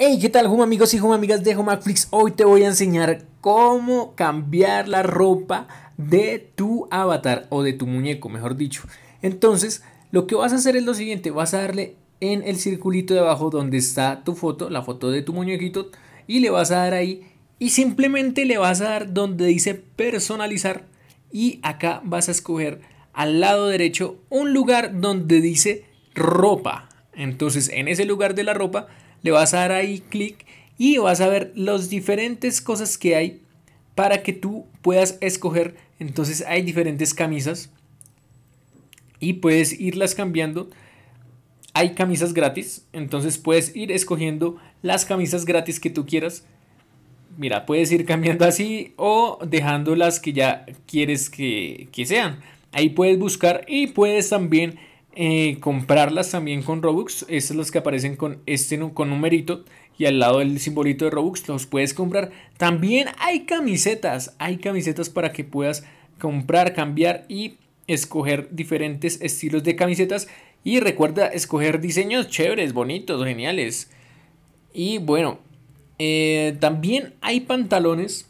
Hey, ¿qué tal, home amigos y home amigas de HomeAcflix? Hoy te voy a enseñar cómo cambiar la ropa de tu avatar o de tu muñeco, mejor dicho. Entonces, lo que vas a hacer es lo siguiente, vas a darle en el circulito de abajo donde está tu foto, la foto de tu muñequito, y le vas a dar ahí y simplemente le vas a dar donde dice personalizar y acá vas a escoger al lado derecho un lugar donde dice ropa. Entonces, en ese lugar de la ropa le vas a dar ahí clic y vas a ver las diferentes cosas que hay para que tú puedas escoger. Entonces hay diferentes camisas y puedes irlas cambiando. Hay camisas gratis, entonces puedes ir escogiendo las camisas gratis que tú quieras. Mira, puedes ir cambiando así o dejando las que ya quieres que, que sean. Ahí puedes buscar y puedes también eh, comprarlas también con Robux. Estas las que aparecen con este con numerito y al lado del simbolito de Robux los puedes comprar. También hay camisetas, hay camisetas para que puedas comprar, cambiar y escoger diferentes estilos de camisetas y recuerda escoger diseños chéveres, bonitos, geniales. Y bueno, eh, también hay pantalones